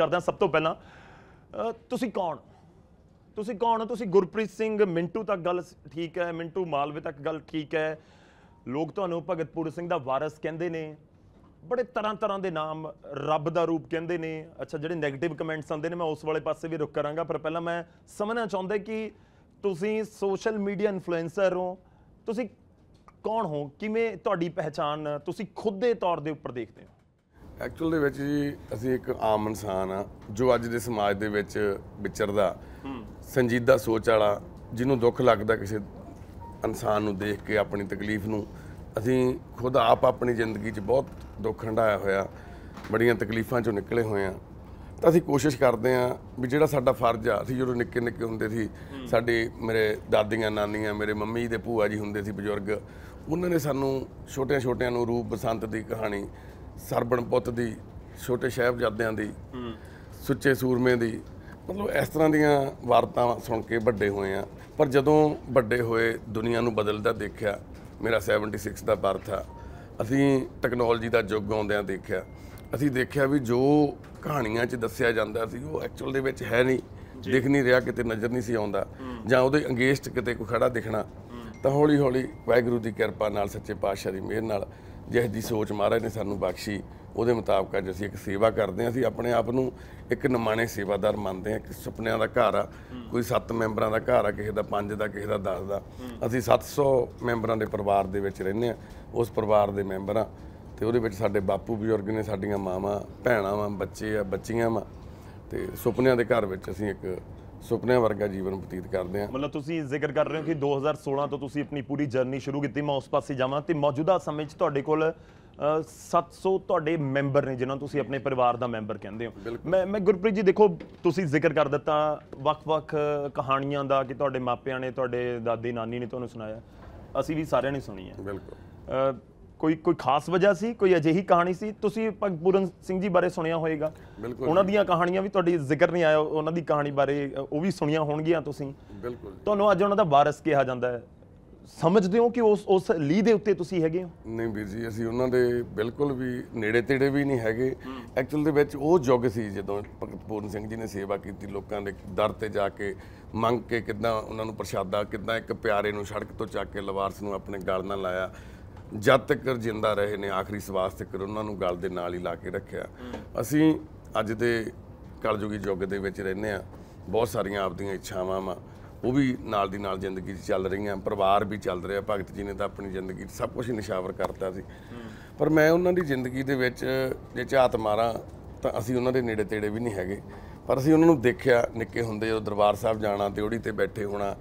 ਕਰਦੇ ਹਾਂ ਸਭ ਤੋਂ ਪਹਿਲਾਂ ਤੁਸੀਂ ਕੌਣ ਤੁਸੀਂ ਕੌਣ ਹੋ ਤੁਸੀਂ ਗੁਰਪ੍ਰੀਤ ਸਿੰਘ ਮਿੰਟੂ ਤੱਕ ਗੱਲ ਠੀਕ ਹੈ ਮਿੰਟੂ ਮਾਲਵੇ ਤੱਕ ਗੱਲ ਠੀਕ ਹੈ ਲੋਕ ਤੁਹਾਨੂੰ ਭਗਤਪੁਰ ਸਿੰਘ ਦਾ ਵਾਰਿਸ ਕਹਿੰਦੇ ਨੇ ਬੜੇ ਤਰ੍ਹਾਂ ਤਰ੍ਹਾਂ ਦੇ ਨਾਮ ਰੱਬ ਦਾ ਰੂਪ ਕਹਿੰਦੇ ਨੇ ਅੱਛਾ ਜਿਹੜੇ 네ਗੇਟਿਵ ਕਮੈਂਟਸ ਆਉਂਦੇ ਨੇ ਮੈਂ ਉਸ ਵਾਲੇ ਪਾਸੇ ਵੀ ਰੁਕ ਕਰਾਂਗਾ ਪਰ ਪਹਿਲਾਂ ਮੈਂ ਸਮਝਣਾ ਚਾਹੁੰਦਾ ਕਿ ਤੁਸੀਂ ਸੋਸ਼ਲ ਮੀਡੀਆ ਇਨਫਲੂਐਂਸਰ ਹੋ ਤੁਸੀਂ ਕੌਣ ਹੋ ਕਿਵੇਂ ਤੁਹਾਡੀ ਪਹਿਚਾਨ ਤੁਸੀਂ ਖੁਦ ਦੇ ਤੌਰ ਦੇ ਉੱਪਰ ਦੇਖਦੇ ਹੋ ਐਕਚੁਅਲ ਦੇ ਵਿੱਚ ਜੀ ਅਸੀਂ ਇੱਕ ਆਮ ਇਨਸਾਨ ਆ ਜੋ ਅੱਜ ਦੇ ਸਮਾਜ ਦੇ ਵਿੱਚ ਵਿਚਰਦਾ ਸੰਜੀਦਾ ਸੋਚ ਵਾਲਾ ਜਿਹਨੂੰ ਦੁੱਖ ਲੱਗਦਾ ਕਿਸੇ ਇਨਸਾਨ ਨੂੰ ਦੇਖ ਕੇ ਆਪਣੀ ਤਕਲੀਫ ਨੂੰ ਅਸੀਂ ਖੁਦ ਆਪ ਆਪਣੀ ਜ਼ਿੰਦਗੀ 'ਚ ਬਹੁਤ ਦੁੱਖ ਹੰਡਾਇਆ ਹੋਇਆ ਬੜੀਆਂ ਤਕਲੀਫਾਂ 'ਚੋਂ ਨਿਕਲੇ ਹੋਏ ਆ ਤਾਂ ਅਸੀਂ ਕੋਸ਼ਿਸ਼ ਕਰਦੇ ਆ ਵੀ ਜਿਹੜਾ ਸਾਡਾ ਫਰਜ਼ ਆ ਅਸੀਂ ਜਦੋਂ ਨਿੱਕੇ ਨਿੱਕੇ ਹੁੰਦੇ ਸੀ ਸਾਡੇ ਮੇਰੇ ਦਾਦੀਆਂ ਨਾਨੀਆਂ ਮੇਰੇ ਮੰਮੀ ਦੇ ਭੂਆ ਜੀ ਹੁੰਦੇ ਸੀ ਬਜ਼ੁਰਗ ਉਹਨਾਂ ਨੇ ਸਾਨੂੰ ਛੋਟੇ ਛੋਟਿਆਂ ਨੂੰ ਰੂਪ ਬਸੰਤ ਦੀ ਕਹਾਣੀ ਸਰਬਣ ਪੁੱਤ ਦੀ ਛੋਟੇ ਸ਼ਹਿਬਜ਼ਾਦਿਆਂ ਦੀ ਸੁੱਚੇ ਸੂਰਮੇ ਦੀ ਮਤਲਬ ਇਸ ਤਰ੍ਹਾਂ ਦੀਆਂ ਵਾਰਤਾਵਾਂ ਸੁਣ ਕੇ ਵੱਡੇ ਹੋਏ ਆ ਪਰ ਜਦੋਂ ਵੱਡੇ ਹੋਏ ਦੁਨੀਆ ਨੂੰ ਬਦਲਦਾ ਦੇਖਿਆ ਮੇਰਾ 76 ਦਾ ਬਰਥ ਆ ਅਸੀਂ ਟੈਕਨੋਲੋਜੀ ਦਾ ਯੁੱਗ ਆਉਂਦਿਆਂ ਦੇਖਿਆ ਅਸੀਂ ਦੇਖਿਆ ਵੀ ਜੋ ਕਹਾਣੀਆਂ 'ਚ ਦੱਸਿਆ ਜਾਂਦਾ ਸੀ ਉਹ ਐਕਚੁਅਲ ਦੇ ਵਿੱਚ ਹੈ ਨਹੀਂ ਦਿਖ ਨਹੀਂ ਰਿਹਾ ਕਿਤੇ ਨਜ਼ਰ ਨਹੀਂ ਸੀ ਆਉਂਦਾ ਜਾਂ ਉਹਦੇ ਅੰਗੇਸਟ ਕਿਤੇ ਕੋਈ ਖੜਾ ਦਿਖਣਾ ਤਾਂ ਹੌਲੀ ਹੌਲੀ ਵਾਹਿਗੁਰੂ ਦੀ ਕਿਰਪਾ ਨਾਲ ਸੱਚੇ ਪਾਤਸ਼ਾਹ ਦੀ ਮਿਹਰ ਨਾਲ ਜਿਸ ਦੀ ਸੋਚ ਮਹਾਰਾਜ ਨੇ ਸਾਨੂੰ ਬਖਸ਼ੀ ਉਹਦੇ ਮੁਤਾਬਕ ਅੱਜ ਅਸੀਂ ਇੱਕ ਸੇਵਾ ਕਰਦੇ ਹਾਂ ਅਸੀਂ ਆਪਣੇ ਆਪ ਨੂੰ ਇੱਕ ਨਿਮਾਣੇ ਸੇਵਾਦਾਰ ਮੰਨਦੇ ਹਾਂ ਕਿ ਸੁਪਨਿਆਂ ਦਾ ਘਰ ਆ ਕੋਈ 7 ਮੈਂਬਰਾਂ ਦਾ ਘਰ ਆ ਕਿਸੇ ਦਾ 5 ਦਾ ਕਿਸੇ ਦਾ 10 ਦਾ ਅਸੀਂ 700 ਮੈਂਬਰਾਂ ਦੇ ਪਰਿਵਾਰ ਦੇ ਵਿੱਚ ਰਹਿੰਦੇ ਆ ਉਸ ਪਰਿਵਾਰ ਦੇ ਮੈਂਬਰ ਆ ਤੇ ਉਹਦੇ ਵਿੱਚ ਸਾਡੇ ਬਾਪੂ ਬਜ਼ੁਰਗ ਨੇ ਸਾਡੀਆਂ ਮਾਵਾਂ ਭੈਣਾਂ ਵਾਂ ਬੱਚੇ ਆ ਬੱਚੀਆਂ ਵਾਂ ਤੇ ਸੁਪਨਿਆਂ ਦੇ ਘਰ ਵਿੱਚ ਅਸੀਂ ਇੱਕ ਸੁਪਨਿਆਂ ਵਰਗਾ ਜੀਵਨ ਬਤੀਤ ਕਰਦੇ ਆ ਮਤਲਬ ਤੁਸੀਂ ਜ਼ਿਕਰ ਕਰ ਰਹੇ ਹੋ ਕਿ 2016 ਤੋਂ ਤੁਸੀਂ ਆਪਣੀ ਪੂਰੀ ਜਰਨੀ ਸ਼ੁਰੂ ਕੀਤੀ ਮੈਂ ਉਸ ਪਾਸੇ ਜਾਵਾਂ ਤੇ ਮੌਜੂਦਾ ਸਮੇਂ 'ਚ ਤੁਹਾਡੇ ਕੋਲ 700 ਤੁਹਾਡੇ ਮੈਂਬਰ ਨੇ ਜਿਨ੍ਹਾਂ ਤੁਸੀਂ ਆਪਣੇ ਪਰਿਵਾਰ ਦਾ ਮੈਂਬਰ ਕਹਿੰਦੇ ਹੋ ਮੈਂ ਮੈਂ ਗੁਰਪ੍ਰੀਤ ਜੀ ਦੇਖੋ ਤੁਸੀਂ ਜ਼ਿਕਰ ਕਰ ਦਿੱਤਾ ਵੱਖ-ਵੱਖ ਕਹਾਣੀਆਂ ਦਾ ਕਿ ਤੁਹਾਡੇ ਮਾਪਿਆਂ ਨੇ ਤੁਹਾਡੇ ਦਾਦੀ ਨਾਨੀ ਨੇ ਤੁਹਾਨੂੰ ਸੁਣਾਇਆ ਅਸੀਂ ਵੀ ਸਾਰਿਆਂ ਨੇ ਸੁਣੀ ਹੈ ਬਿਲਕੁਲ ਕੋਈ ਕੋਈ ਖਾਸ ਵਜ੍ਹਾ ਸੀ ਕੋਈ ਅਜਿਹੀ ਕਹਾਣੀ ਸੀ ਤੁਸੀਂ ਪੂਰਨ ਸਿੰਘ ਜੀ ਬਾਰੇ ਸੁਣਿਆ ਹੋਵੇਗਾ ਉਹਨਾਂ ਦੀਆਂ ਕਹਾਣੀਆਂ ਵੀ ਤੁਹਾਡੀ ਜ਼ਿਕਰ ਨਹੀਂ ਆਇਆ ਉਹਨਾਂ ਦੀ ਕਹਾਣੀ ਬਾਰੇ ਉਹ ਵੀ ਸੁਣੀਆਂ ਹੋਣਗੀਆਂ ਤੁਸੀਂ ਬਿਲਕੁਲ ਤੁਹਾਨੂੰ ਅੱਜ ਉਹਨਾਂ ਦਾ ਵਾਰਿਸ ਕਿਹਾ ਜਾਂਦਾ ਹੈ ਸਮਝਦੇ ਹੋ ਕਿ ਉਸ ਉਸ ਲੀ ਦੇ ਉੱਤੇ ਤੁਸੀਂ ਹੈਗੇ ਹੋ ਨਹੀਂ ਵੀਰ ਜੀ ਅਸੀਂ ਉਹਨਾਂ ਦੇ ਬਿਲਕੁਲ ਵੀ ਨੇੜੇ ਤੇੜੇ ਵੀ ਨਹੀਂ ਹੈਗੇ ਐਕਚੁਅਲ ਦੇ ਵਿੱਚ ਉਹ ਜੁਗ ਸੀ ਜਦੋਂ ਭਗਤ ਪੂਰਨ ਸਿੰਘ ਜੀ ਨੇ ਸੇਵਾ ਕੀਤੀ ਲੋਕਾਂ ਦੇ ਦਰ ਤੇ ਜਾ ਕੇ ਮੰਗ ਕੇ ਕਿਦਾਂ ਉਹਨਾਂ ਨੂੰ ਪ੍ਰਸ਼ਾਦਾ ਕਿਦਾਂ ਇੱਕ ਪਿਆਰੇ ਨੂੰ ਸੜਕ ਤੋਂ ਚੱਕ ਕੇ ਲਵਾਰਸ ਨੂੰ ਆਪਣੇ ਗਲ ਨਾਲ ਲਾਇਆ ਜਦ ਤੱਕ ਜਿੰਦਾ ਰਹੇ ਨੇ ਆਖਰੀ ਸਵਾਸ ਤੱਕ ਉਹਨਾਂ ਨੂੰ ਗਲ ਦੇ ਨਾਲ ਹੀ ਲਾ ਕੇ ਰੱਖਿਆ ਅਸੀਂ ਅੱਜ ਦੇ ਕਲਯੁਗੀ ਯੁੱਗ ਦੇ ਵਿੱਚ ਰਹਿੰਦੇ ਆ ਬਹੁਤ ਸਾਰੀਆਂ ਆਪਦੀਆਂ ਇੱਛਾਵਾਂ ਆ ਉਹ ਵੀ ਨਾਲ ਦੀ ਨਾਲ ਜ਼ਿੰਦਗੀ 'ਚ ਚੱਲ ਰਹੀਆਂ ਪਰਿਵਾਰ ਵੀ ਚੱਲ ਰਿਹਾ ਭਗਤ ਜੀ ਨੇ ਤਾਂ ਆਪਣੀ ਜ਼ਿੰਦਗੀ ਸਭ ਕੁਝ ਨਿਸ਼ਾਵਰ ਕਰਤਾ ਸੀ ਪਰ ਮੈਂ ਉਹਨਾਂ ਦੀ ਜ਼ਿੰਦਗੀ ਦੇ ਵਿੱਚ ਜੇ ਝਾਤ ਮਾਰਾਂ ਤਾਂ ਅਸੀਂ ਉਹਨਾਂ ਦੇ ਨੇੜੇ ਤੇੜੇ ਵੀ ਨਹੀਂ ਹੈਗੇ ਪਰ ਅਸੀਂ ਉਹਨਾਂ ਨੂੰ ਦੇਖਿਆ ਨਿੱਕੇ ਹੁੰਦੇ ਜਦੋਂ ਦਰਬਾਰ ਸਾਹਿਬ ਜਾਣਾ ਤੇ ਉਹੜੀ ਤੇ ਬੈਠੇ ਹੋਣਾ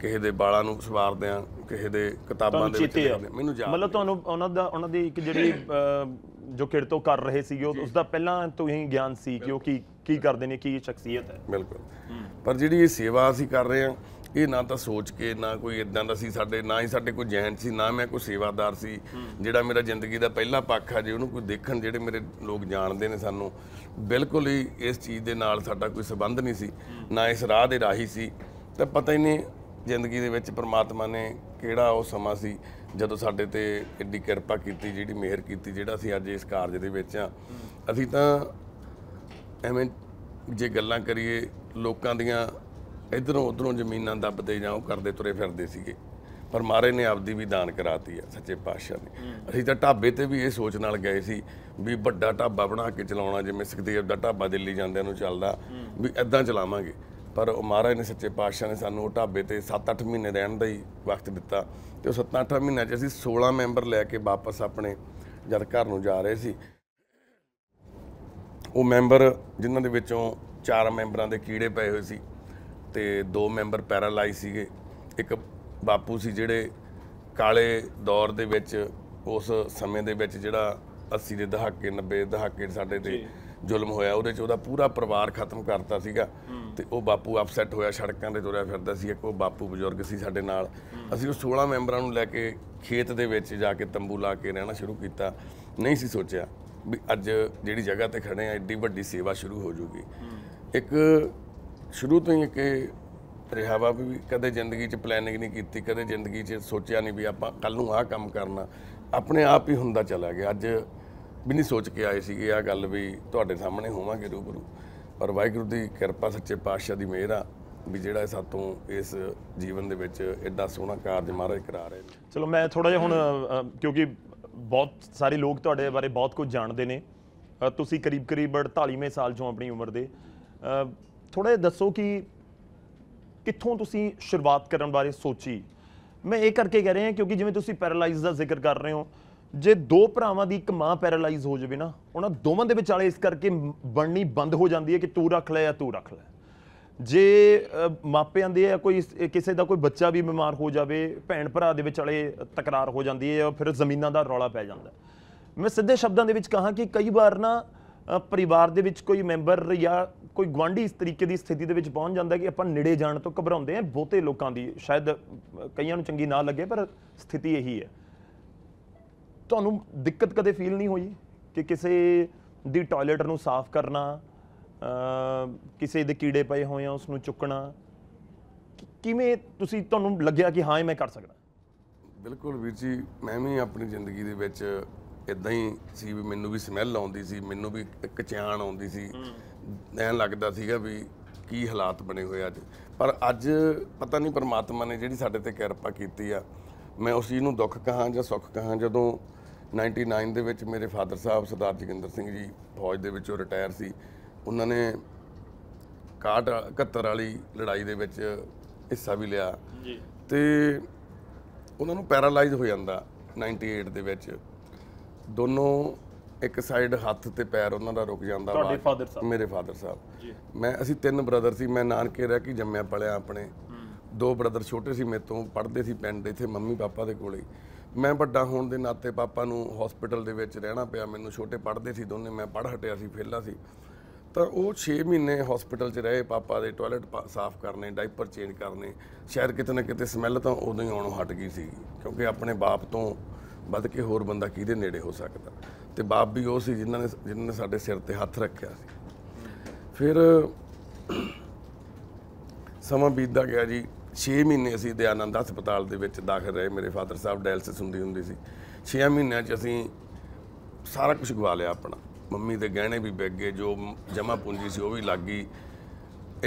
ਕਿਸੇ ਦੇ ਬਾਲਾਂ ਨੂੰ ਸਵਾਰਦੇ ਆ ਕਿਸੇ ਦੇ ਕਿਤਾਬਾਂ ਦੇ ਵਿੱਚ ਮੈਨੂੰ ਯਾਦ ਮਤਲਬ ਤੁਹਾਨੂੰ ਉਹਨਾਂ ਦਾ ਉਹਨਾਂ ਦੀ ਇੱਕ ਜਿਹੜੀ ਜੋ ਕਿਰਤੋਂ ਕਰ ਰਹੇ ਸੀਗੇ ਉਸ ਦਾ ਪਹਿਲਾਂ ਤੋਂ ਹੀ ਗਿਆਨ ਸੀ ਕਿ ਉਹ ਕੀ ਕੀ ਕਰਦੇ ਨੇ ਕੀ ਸ਼ਖਸੀਅਤ ਹੈ ਬਿਲਕੁਲ ਪਰ ਜਿਹੜੀ ਇਹ ਸੇਵਾ ਅਸੀਂ ਕਰ ਰਹੇ ਆ ਇਹ ਨਾ ਤਾਂ ਸੋਚ ਕੇ ਨਾ ਕੋਈ ਇਦਾਂ ਦਾ ਸੀ ਸਾਡੇ ਨਾ ਹੀ ਸਾਡੇ ਕੋਈ ਜੈਂਟ ਸੀ ਨਾ ਮੈਂ ਕੋਈ ਸੇਵਾਦਾਰ ਸੀ ਜਿਹੜਾ ਮੇਰਾ ਜ਼ਿੰਦਗੀ ਦਾ ਪਹਿਲਾ ਪੱਖ ਆ ਜੇ ਉਹਨੂੰ ਕੋਈ ਦੇਖਣ ਜਿਹੜੇ ਮੇਰੇ ਲੋਕ ਜਾਣਦੇ ਨੇ ਸਾਨੂੰ ਬਿਲਕੁਲ ਹੀ ਇਸ ਚੀਜ਼ ਦੇ ਨਾਲ ਸਾਡਾ ਕੋਈ ਸਬੰਧ ਨਹੀਂ ਸੀ ਨਾ ਇਸ ਰਾਹ ਦੇ ਰਾਹੀ ਸੀ ਤਾਂ ਪਤਾ ਹੀ ਨਹੀਂ ਜ਼ਿੰਦਗੀ ਦੇ ਵਿੱਚ ਪ੍ਰਮਾਤਮਾ ਨੇ ਕਿਹੜਾ ਉਹ ਸਮਾਂ ਸੀ ਜਦੋਂ ਸਾਡੇ ਤੇ ਐਡੀ ਕਿਰਪਾ ਕੀਤੀ ਜਿਹੜੀ ਮਿਹਰ ਕੀਤੀ ਜਿਹੜਾ ਅਸੀਂ ਅੱਜ ਇਸ ਕਾਰਜ ਦੇ ਵਿੱਚ ਆ ਅਸੀਂ ਤਾਂ ਐਵੇਂ ਜੇ ਗੱਲਾਂ ਕਰੀਏ ਲੋਕਾਂ ਦੀਆਂ ਇਧਰੋਂ ਉਧਰੋਂ ਜ਼ਮੀਨਾਂ ਦੱਬਦੇ ਜਾਂ ਉਹ ਕਰਦੇ ਤੁਰੇ ਫਿਰਦੇ ਸੀਗੇ ਪਰ ਮਾਰੇ ਨੇ ਆਪਦੀ ਵੀ ਦਾਨ ਕਰਾਤੀ ਆ ਸੱਚੇ ਪਾਤਸ਼ਾਹ ਨੇ ਅਸੀਂ ਤਾਂ ਢਾਬੇ ਤੇ ਵੀ ਇਹ ਸੋਚ ਨਾਲ ਗਏ ਸੀ ਵੀ ਵੱਡਾ ਢਾਬਾ ਬਣਾ ਕੇ ਚਲਾਉਣਾ ਜਿਵੇਂ ਸਿੱਖਦੇ ਦਾ ਢਾਬਾ ਦਿੱਲੀ ਜਾਂਦਿਆਂ ਨੂੰ ਚੱਲਦਾ ਵੀ ਐਦਾਂ ਚਲਾਵਾਂਗੇ ਪਰ ਉਹ ਮਹਾਰਾਜ ਨੇ ਸੱਚੇ ਪਾਤਸ਼ਾਹ ਨੇ ਸਾਨੂੰ ਉਹ ਢਾਬੇ ਤੇ 7-8 ਮਹੀਨੇ ਰਹਿਣ ਦਾ ਹੀ ਵਕਤ ਦਿੱਤਾ ਤੇ ਉਹ 7-8 ਮਹੀਨਿਆਂ 'ਚ ਅਸੀਂ 16 ਮੈਂਬਰ ਲੈ ਕੇ ਵਾਪਸ ਆਪਣੇ ਜਦ ਘਰ ਨੂੰ ਜਾ ਰਹੇ ਸੀ ਉਹ ਮੈਂਬਰ ਜਿਨ੍ਹਾਂ ਦੇ ਵਿੱਚੋਂ ਚਾਰ ਮੈਂਬਰਾਂ ਦੇ ਕੀੜੇ ਪਏ ਹੋਏ ਸੀ ਤੇ ਦੋ ਮੈਂਬਰ ਪੈਰਾਲਾਈਜ਼ ਸੀਗੇ ਇੱਕ ਬਾਪੂ ਸੀ ਜਿਹੜੇ ਕਾਲੇ ਦੌਰ ਦੇ ਵਿੱਚ ਉਸ ਸਮੇਂ ਦੇ ਵਿੱਚ ਜਿਹੜਾ 80 ਦੇ ਦਹਾਕੇ 90 ਦੇ ਦਹਾਕੇ ਸਾਡੇ ਤੇ ਜ਼ੁਲਮ ਹੋਇਆ ਉਹਦੇ 'ਚ ਉਹਦਾ ਪੂਰਾ ਪਰਿਵਾਰ ਖਤਮ ਕਰਤਾ ਸੀਗਾ ਤੇ ਉਹ ਬਾਪੂ ਅਪਸੈਟ ਹੋਇਆ ਸੜਕਾਂ ਤੇ ਤੁਰਿਆ ਫਿਰਦਾ ਸੀ ਇੱਕ ਉਹ ਬਾਪੂ ਬਜ਼ੁਰਗ ਸੀ ਸਾਡੇ ਨਾਲ ਅਸੀਂ ਉਹ 16 ਮੈਂਬਰਾਂ ਨੂੰ ਲੈ ਕੇ ਖੇਤ ਦੇ ਵਿੱਚ ਜਾ ਕੇ ਤੰਬੂ ਲਾ ਕੇ ਰਹਿਣਾ ਸ਼ੁਰੂ ਕੀਤਾ ਨਹੀਂ ਸੀ ਸੋਚਿਆ ਵੀ ਅੱਜ ਜਿਹੜੀ ਜਗ੍ਹਾ ਤੇ ਖੜੇ ਆ ਐਡੀ ਵੱਡੀ ਸੇਵਾ ਸ਼ੁਰੂ ਹੋ ਜੂਗੀ ਇੱਕ ਸ਼ੁਰੂ ਤੋਂ ਹੀ ਕਿ ਰਿਹਾਵਾ ਵੀ ਕਦੇ ਜ਼ਿੰਦਗੀ 'ਚ ਪਲੈਨਿੰਗ ਨਹੀਂ ਕੀਤੀ ਕਦੇ ਜ਼ਿੰਦਗੀ 'ਚ ਸੋਚਿਆ ਨਹੀਂ ਵੀ ਆਪਾਂ ਕੱਲ ਨੂੰ ਆਹ ਕੰਮ ਕਰਨਾ ਆਪਣੇ ਆਪ ਹੀ ਹੁੰਦਾ ਚਲਾ ਗਿਆ ਅੱਜ ਵੀ ਨਹੀਂ ਸੋਚ ਕੇ ਆਏ ਸੀਗੇ ਆ ਗੱਲ ਵੀ ਤੁਹਾਡੇ ਸਾਹਮਣੇ ਹੋਵਾਂਗੇ ਰੂਬਰੂ ਪਰ ਵਾਹਿਗੁਰੂ ਦੀ ਕਿਰਪਾ ਸੱਚੇ ਪਾਤਸ਼ਾਹ ਦੀ ਮਿਹਰ ਆ ਵੀ ਜਿਹੜਾ ਸਾਤੋਂ ਇਸ ਜੀਵਨ ਦੇ ਵਿੱਚ ਐਡਾ ਸੋਹਣਾ ਕਾਰਜ ਮਹਾਰਾਜ ਕਰਾ ਰਹੇ ਨੇ ਚਲੋ ਮੈਂ ਥੋੜਾ ਜਿਹਾ ਹੁਣ ਕਿਉਂਕਿ ਬਹੁਤ ਸਾਰੇ ਲੋਕ ਤੁਹਾਡੇ ਬਾਰੇ ਬਹੁਤ ਕੁਝ ਜਾਣਦੇ ਨੇ ਤੁਸੀਂ ਕਰੀਬ ਕਰੀਬ 48ਵੇਂ ਸਾਲ ਚੋਂ ਆਪਣੀ ਉਮਰ ਦੇ ਥੋੜਾ ਜਿਹਾ ਦੱਸੋ ਕਿ ਕਿੱਥੋਂ ਤੁਸੀਂ ਸ਼ੁਰੂਆਤ ਕਰਨ ਬਾਰੇ ਸੋਚੀ ਮੈਂ ਇਹ ਕਰਕੇ ਕਹਿ ਰਹੇ ਹਾਂ ਕਿਉਂਕਿ ਜਿਵੇਂ ਤੁਸੀਂ ਪੈਰਾਲਾਈਜ਼ ਦਾ ਜ਼ਿਕਰ ਕਰ ਰਹੇ ਹੋ ਜੇ ਦੋ ਭਰਾਵਾਂ ਦੀ ਇੱਕ ਮਾਂ ਪੈਰਾਲਾਈਜ਼ ਹੋ ਜਾਵੇ ਨਾ ਉਹਨਾਂ ਦੋਵਾਂ ਦੇ ਵਿਚਾਲੇ ਇਸ ਕਰਕੇ ਬਣਨੀ ਬੰਦ ਹੋ ਜਾਂਦੀ ਹੈ ਕਿ ਤੂੰ ਰੱਖ ਲੈ ਜਾਂ ਤੂੰ ਰੱਖ ਲੈ ਜੇ ਮਾਪਿਆਂ ਦੇ ਜਾਂ ਕੋਈ ਕਿਸੇ ਦਾ ਕੋਈ ਬੱਚਾ ਵੀ ਬਿਮਾਰ ਹੋ ਜਾਵੇ ਭੈਣ ਭਰਾ ਦੇ ਵਿਚਾਲੇ ਤਕਰਾਰ ਹੋ ਜਾਂਦੀ ਹੈ ਜਾਂ ਫਿਰ ਜ਼ਮੀਨਾਂ ਦਾ ਰੌਲਾ ਪੈ ਜਾਂਦਾ ਮੈਂ ਸਿੱਧੇ ਸ਼ਬਦਾਂ ਦੇ ਵਿੱਚ ਕਹਾ ਕਿ ਕਈ ਵਾਰ ਨਾ ਪਰਿਵਾਰ ਦੇ ਵਿੱਚ ਕੋਈ ਮੈਂਬਰ ਜਾਂ ਕੋਈ ਗਵਾਂਢੀ ਇਸ ਤਰੀਕੇ ਦੀ ਸਥਿਤੀ ਦੇ ਵਿੱਚ ਪਹੁੰਚ ਜਾਂਦਾ ਕਿ ਆਪਾਂ ਨੇੜੇ ਜਾਣ ਤੋਂ ਘਬਰਾਉਂਦੇ ਆ ਬਹੁਤੇ ਲੋਕਾਂ ਦੀ ਸ਼ਾਇਦ ਕਈਆਂ ਨੂੰ ਚੰਗੀ ਨਾ ਲੱਗੇ ਪਰ ਸਥਿਤੀ ਇਹੀ ਹੈ ਤੁਹਾਨੂੰ ਦਿੱਕਤ ਕਦੇ ਫੀਲ ਨਹੀਂ ਹੋਈ ਕਿ ਕਿਸੇ ਦੀ ਟਾਇਲਟ ਨੂੰ ਸਾਫ਼ ਕਰਨਾ ਕਿਸੇ ਦੇ ਕੀੜੇ ਪਏ ਹੋਏ ਆ ਉਸ ਨੂੰ ਚੁੱਕਣਾ ਕਿਵੇਂ ਤੁਸੀਂ ਤੁਹਾਨੂੰ ਲੱਗਿਆ ਕਿ ਹਾਂ ਮੈਂ ਕਰ ਸਕਦਾ ਬਿਲਕੁਲ ਵੀਰ ਜੀ ਮੈਂ ਵੀ ਆਪਣੀ ਜ਼ਿੰਦਗੀ ਦੇ ਵਿੱਚ ਇਦਾਂ ਹੀ ਸੀ ਵੀ ਮੈਨੂੰ ਵੀ ਸਮੈਲ ਆਉਂਦੀ ਸੀ ਮੈਨੂੰ ਵੀ ਕਚਿਆਣ ਆਉਂਦੀ ਸੀ ਐਂ ਲੱਗਦਾ ਸੀਗਾ ਵੀ ਕੀ ਹਾਲਾਤ ਬਣੇ ਹੋਏ ਅੱਜ ਪਰ ਅੱਜ ਪਤਾ ਨਹੀਂ ਪਰਮਾਤਮਾ ਨੇ ਜਿਹੜੀ ਸਾਡੇ ਤੇ ਕਿਰਪਾ ਕੀਤੀ ਆ ਮੈਂ ਉਸ ਚੀਜ਼ ਨੂੰ ਦੁੱਖ ਕਹਾਂ ਜਾਂ ਸੁੱਖ ਕਹਾਂ ਜਦੋਂ 99 ਦੇ ਵਿੱਚ ਮੇਰੇ ਫਾਦਰ ਸਾਹਿਬ ਸਰਦਾਰ ਜਗਿੰਦਰ ਸਿੰਘ ਜੀ ਫੌਜ ਦੇ ਵਿੱਚੋਂ ਰਿਟਾਇਰ ਸੀ ਉਹਨਾਂ ਨੇ 61 71 ਵਾਲੀ ਲੜਾਈ ਦੇ ਵਿੱਚ ਹਿੱਸਾ ਵੀ ਲਿਆ ਜੀ ਤੇ ਉਹਨਾਂ ਨੂੰ ਪੈਰਾਲਾਈਜ਼ ਹੋ ਜਾਂਦਾ 98 ਦੇ ਵਿੱਚ ਦੋਨੋਂ ਇੱਕ ਸਾਈਡ ਹੱਥ ਤੇ ਪੈਰ ਉਹਨਾਂ ਦਾ ਰੁਕ ਜਾਂਦਾ ਤੁਹਾਡੇ ਫਾਦਰ ਸਾਹਿਬ ਮੇਰੇ ਫਾਦਰ ਸਾਹਿਬ ਜੀ ਮੈਂ ਅਸੀਂ ਤਿੰਨ ਬ੍ਰਦਰ ਸੀ ਮੈਂ ਨਾਨਕੇ ਰਹਿ ਕੇ ਜੰਮਿਆ ਪਲਿਆ ਆਪਣੇ ਦੋ ਬ੍ਰਦਰ ਛੋਟੇ ਸੀ ਮੇਤੋਂ ਪੜਦੇ ਪੜ੍ਹਦੇ ਸੀ ਪਿੰਡ ਇੱਥੇ ਮੰਮੀ ਪਾਪਾ ਦੇ ਕੋਲੇ ਮੈਂ ਵੱਡਾ ਹੋਣ ਦੇ ਨਾਤੇ ਪਾਪਾ ਨੂੰ ਹਸਪੀਟਲ ਦੇ ਵਿੱਚ ਰਹਿਣਾ ਪਿਆ ਮੈਨੂੰ ਛੋਟੇ ਪੜਦੇ ਸੀ ਦੋਨੇ ਮੈਂ ਪੜ ਹਟਿਆ ਸੀ ਫੇਲਾ ਸੀ ਤਾਂ ਉਹ 6 ਮਹੀਨੇ ਹਸਪੀਟਲ 'ਚ ਰਹੇ ਪਾਪਾ ਦੇ ਟਾਇਲਟ ਸਾਫ਼ ਕਰਨੇ ਡਾਈਪਰ ਚੇਂਜ ਕਰਨੇ ਸ਼ਾਇਦ ਕਿਤੇ ਨਾ ਕਿਤੇ ਸਮੈਲ ਤਾਂ ਉਦੋਂ ਹੀ ਆਉਣੋਂ ਹਟ ਗਈ ਸੀ ਕਿਉਂਕਿ ਆਪਣੇ ਬਾਪ ਤੋਂ ਵੱਧ ਕੇ ਹੋਰ ਬੰਦਾ ਕਿਹਦੇ ਨੇੜੇ ਹੋ ਸਕਦਾ ਤੇ ਬਾਪ ਵੀ ਉਹ ਸੀ ਜਿਨ੍ਹਾਂ ਨੇ ਜਿਨ੍ਹਾਂ ਨੇ ਸਾਡੇ ਸਿਰ ਤੇ ਹੱਥ ਰੱਖਿਆ ਸੀ ਫਿਰ ਸਮਾਂ ਬੀਤਦਾ ਗਿਆ ਜੀ 6 ਮਹੀਨੇ ਅਸੀਂ ਦਿਆਨੰਦ ਹਸਪਤਾਲ ਦੇ ਵਿੱਚ ਦਾਖਲ ਰਹੇ ਮੇਰੇ ਫਾਦਰ ਸਾਹਿਬ ਡਾਇਲਸਿਸ ਹੁੰਦੀ ਹੁੰਦੀ ਸੀ 6 ਮਹੀਨਿਆਂ 'ਚ ਅਸੀਂ ਸਾਰਾ ਕੁਝ ਗਵਾ ਲਿਆ ਆਪਣਾ ਮੰਮੀ ਦੇ ਗਹਿਣੇ ਵੀ ਵਿਕ ਗਏ ਜੋ ਜਮਾ ਪੂੰਜੀ ਸੀ ਉਹ ਵੀ ਲੱਗ ਗਈ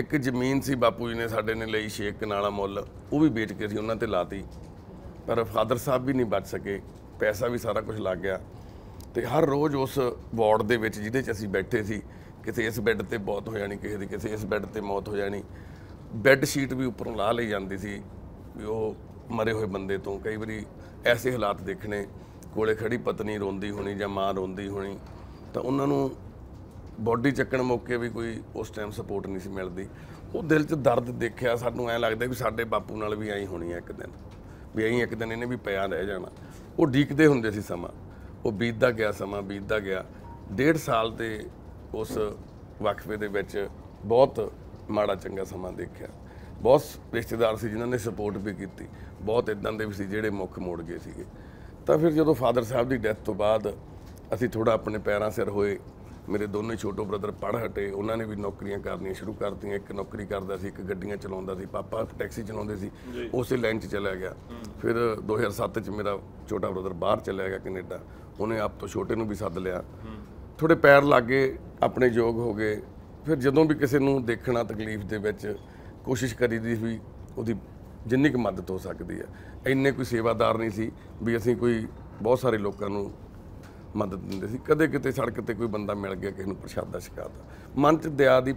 ਇੱਕ ਜ਼ਮੀਨ ਸੀ ਬਾਪੂ ਜੀ ਨੇ ਸਾਡੇ ਨੇ ਲਈ 6 ਕਨਾਲਾ ਮੁੱਲ ਉਹ ਵੀ ਵੇਚ ਕੇ ਸੀ ਉਹਨਾਂ ਤੇ ਲਾਤੀ ਪਰ ਫਾਦਰ ਸਾਹਿਬ ਵੀ ਨਹੀਂ ਬਚ ਸਕੇ ਪੈਸਾ ਵੀ ਸਾਰਾ ਕੁਝ ਲੱਗ ਗਿਆ ਤੇ ਹਰ ਰੋਜ਼ ਉਸ ਵਾਰਡ ਦੇ ਵਿੱਚ ਜਿਹਦੇ 'ਚ ਅਸੀਂ ਬੈਠੇ ਸੀ ਕਿਸੇ ਇਸ ਬੈੱਡ ਤੇ ਬਹੁਤ ਹੋ ਜਾਣੀ ਕਿਸੇ ਦੀ ਕਿਸੇ ਇਸ ਬੈੱਡ ਤੇ ਮੌਤ ਹੋ ਜਾਣੀ ਬੈੱਡ ਸ਼ੀਟ ਵੀ ਉੱਪਰੋਂ ਲਾ ਲਈ ਜਾਂਦੀ ਸੀ ਵੀ ਉਹ ਮਰੇ ਹੋਏ ਬੰਦੇ ਤੋਂ ਕਈ ਵਾਰੀ ਐਸੇ ਹਾਲਾਤ ਦੇਖਣੇ ਕੋਲੇ ਖੜੀ ਪਤਨੀ ਰੋਂਦੀ ਹੋਣੀ ਜਾਂ ਮਾਂ ਰੋਂਦੀ ਹੋਣੀ ਤਾਂ ਉਹਨਾਂ ਨੂੰ ਬਾਡੀ ਚੱਕਣ ਮੌਕੇ ਵੀ ਕੋਈ ਉਸ ਟਾਈਮ ਸਪੋਰਟ ਨਹੀਂ ਸੀ ਮਿਲਦੀ ਉਹ ਦਿਲ 'ਚ ਦਰਦ ਦੇਖਿਆ ਸਾਨੂੰ ਐ ਲੱਗਦਾ ਵੀ ਸਾਡੇ ਬਾਪੂ ਨਾਲ ਵੀ ਐਂ ਹੋਣੀ ਐ ਇੱਕ ਦਿਨ ਵੀ ਐਂ ਇੱਕ ਦਿਨ ਇਹਨੇ ਵੀ ਪਿਆ ਰਹਿ ਜਾਣਾ ਉਹ ਡੀਕਦੇ ਹੁੰਦੇ ਸੀ ਸਮਾਂ ਉਹ ਬੀਤਦਾ ਗਿਆ ਸਮਾਂ ਬੀਤਦਾ ਗਿਆ ਡੇਢ ਸਾਲ ਤੇ ਉਸ ਵਕਫੇ ਦੇ ਵਿੱਚ ਬਹੁਤ ਮਾੜਾ ਚੰਗਾ ਸਮਾਂ ਦੇਖਿਆ ਬਹੁਤ ਰਿਸ਼ਤੇਦਾਰ ਸੀ ਜਿਨ੍ਹਾਂ ਨੇ ਸਪੋਰਟ ਵੀ ਕੀਤੀ ਬਹੁਤ ਇਦਾਂ ਦੇ ਵੀ ਸੀ ਜਿਹੜੇ ਮੁੱਖ ਮੋੜ ਗਏ ਸੀਗੇ ਤਾਂ ਫਿਰ ਜਦੋਂ ਫਾਦਰ ਸਾਹਿਬ ਦੀ ਡੈਥ ਤੋਂ ਬਾਅਦ ਅਸੀਂ ਥੋੜਾ ਆਪਣੇ ਪੈਰਾਂ ਸਿਰ ਹੋਏ ਮੇਰੇ ਦੋਨੇ ਛੋਟੇ ਬ੍ਰਦਰ ਪੜ ਹਟੇ ਉਹਨਾਂ ਨੇ ਵੀ ਨੌਕਰੀਆਂ ਕਰਨੀਆਂ ਸ਼ੁਰੂ ਕਰਤੀਆਂ ਇੱਕ ਨੌਕਰੀ ਕਰਦਾ ਸੀ ਇੱਕ ਗੱਡੀਆਂ ਚਲਾਉਂਦਾ ਸੀ ਪਾਪਾ ਟੈਕਸੀ ਚਲਾਉਂਦੇ ਸੀ ਉਸੇ ਲਾਈਨ 'ਚ ਚਲਾ ਗਿਆ ਫਿਰ 2007 'ਚ ਮੇਰਾ ਛੋਟਾ ਬ੍ਰਦਰ ਬਾਹਰ ਚਲਾ ਗਿਆ ਕੈਨੇਡਾ ਉਹਨੇ ਆਪ ਤੋਂ ਛੋਟੇ ਨੂੰ ਵੀ ਸੱਦ ਲਿਆ ਥੋੜੇ ਪੈਰ ਲੱਗੇ ਆਪਣੇ ਯੋਗ ਹੋ ਗਏ ਫਿਰ ਜਦੋਂ ਵੀ ਕਿਸੇ ਨੂੰ ਦੇਖਣਾ ਤਕਲੀਫ ਦੇ ਵਿੱਚ ਕੋਸ਼ਿਸ਼ ਕਰੀਦੀ ਵੀ ਉਹਦੀ ਜਿੰਨੀ ਕੁ ਮਦਦ ਹੋ ਸਕਦੀ ਹੈ ਇੰਨੇ ਕੋਈ ਸੇਵਾਦਾਰ ਨਹੀਂ ਸੀ ਵੀ ਅਸੀਂ ਕੋਈ ਬਹੁਤ ਸਾਰੇ ਲੋਕਾਂ ਨੂੰ ਮਦਦ ਦਿੰਦੇ ਸੀ ਕਦੇ ਕਿਤੇ ਸੜਕ ਤੇ ਕੋਈ ਬੰਦਾ ਮਿਲ ਗਿਆ ਕਿਸੇ ਨੂੰ ਪ੍ਰਸ਼ਾਦਾ ਛਕਾਤਾ ਮਨ 'ਚ ਦਇਆ ਦੀ